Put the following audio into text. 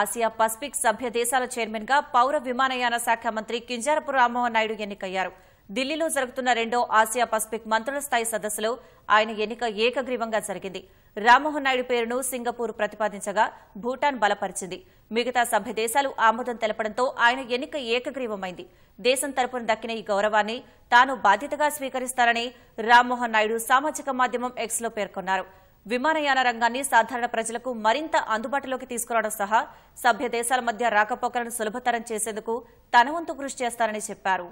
Asia Pacific సభ్య దేశాల chairman గా పౌర విమానయాన శాఖ మంత్రి కింజారపు రామ్మోహన్ నాయుడు ఎన్నికయ్యారు ఢిల్లీలో జరుగుతున్న రెండో ఆసియా పసిఫిక్ మంత్రుల స్థాయి సదస్సులో ఆయన ఎన్నిక ఏకగ్రీవంగా జరిగింది రామ్మోహన్ నాయుడు పేరును సింగపూర్ ప్రతిపాదించగా భూటాన్ బలపరిచింది మిగతా సభ్య దేశాలు ఆమోదం తెలపడంతో ఆయన ఎన్నిక ఏకగ్రీవమైంది దేశం తరపున దక్కిన ఈ గౌరవాన్ని తాను బాధ్యతగా స్వీకరిస్తారని రామ్మోహన్ నాయుడు సామాజిక మాధ్యమం ఎక్స్లో పేర్కొన్నారు విమానయాన రంగాన్ని సాధారణ ప్రజలకు మరింత అందుబాటులోకి తీసుకురావడం సహా సభ్య దేశాల మధ్య రాకపోకలను సులభతరం చేసేందుకు తన వంతు కృషి చేస్తానని చెప్పారు